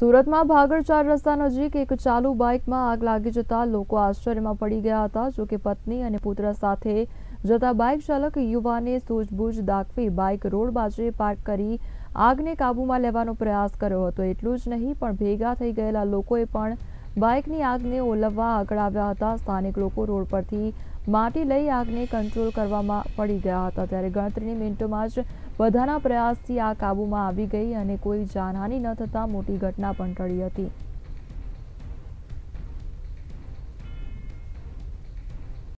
સુરતમાં ભાગળચાર રસ્તાનો જીક એક ચાલુ બાઇકમાં આગ લાગી જતાં લોકો આશ્ચર્યમાં પડી ગયા હતા જો કે પત્ની અને પુત્ર સાથે જતા બાઇક ચાલક યુવાને સુજબૂજ દાખવી બાઇક રોડ બાજુએ પાર્ક કરી આગને કાબૂમાં લેવાનો પ્રયાસ કર્યો હતો એટલું જ નહીં પણ ભેગા થઈ ગેલા લોકોએ પણ બાઇકની આગને ઓલવવા આગળ આવ્યા હતા સ્થાનિક લોકો રોડ પરથી માટી લઈ આગને કંટ્રોલ કરવામાં પડી ગયા હતા ત્યારે ગણતરીની મિનિટોમાં જ બધાના પ્રયાસથી આ કાબૂમાં આવી ગઈ અને કોઈ જાનહાની ન થતાં મોટી ઘટના પણ ટળી હતી